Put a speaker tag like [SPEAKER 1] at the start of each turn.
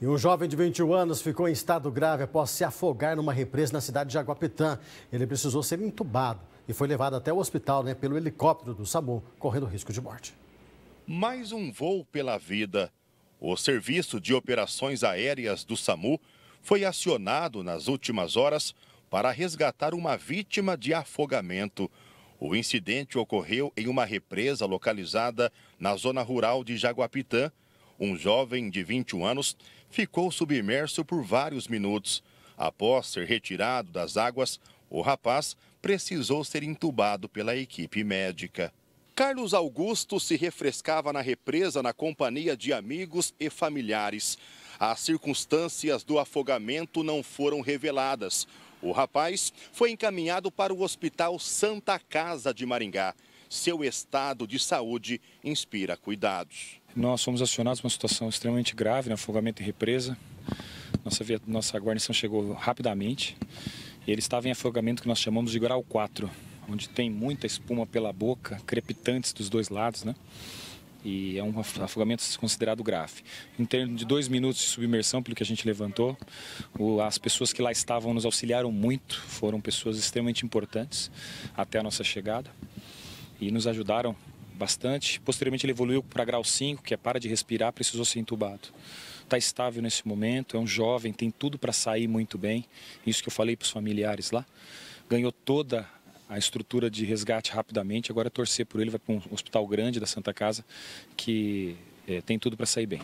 [SPEAKER 1] E um jovem de 21 anos ficou em estado grave após se afogar numa represa na cidade de Jaguapitã. Ele precisou ser entubado e foi levado até o hospital né, pelo helicóptero do SAMU, correndo risco de morte.
[SPEAKER 2] Mais um voo pela vida. O Serviço de Operações Aéreas do SAMU foi acionado nas últimas horas para resgatar uma vítima de afogamento. O incidente ocorreu em uma represa localizada na zona rural de Jaguapitã, um jovem de 21 anos ficou submerso por vários minutos. Após ser retirado das águas, o rapaz precisou ser entubado pela equipe médica. Carlos Augusto se refrescava na represa na companhia de amigos e familiares. As circunstâncias do afogamento não foram reveladas. O rapaz foi encaminhado para o Hospital Santa Casa de Maringá seu estado
[SPEAKER 3] de saúde inspira cuidados. Nós fomos acionados uma situação extremamente grave, né, afogamento em represa. Nossa, nossa guarnição chegou rapidamente. Ele estava em afogamento que nós chamamos de grau 4, onde tem muita espuma pela boca, crepitantes dos dois lados, né? E é um afogamento considerado grave. Em termos de dois minutos de submersão, pelo que a gente levantou, as pessoas que lá estavam nos auxiliaram muito, foram pessoas extremamente importantes até a nossa chegada e nos ajudaram bastante. Posteriormente ele evoluiu para grau 5, que é para de respirar, precisou ser entubado. Está estável nesse momento, é um jovem, tem tudo para sair muito bem. Isso que eu falei para os familiares lá. Ganhou toda a estrutura de resgate rapidamente. Agora é torcer por ele, vai para um hospital grande da Santa Casa, que é, tem tudo para sair bem.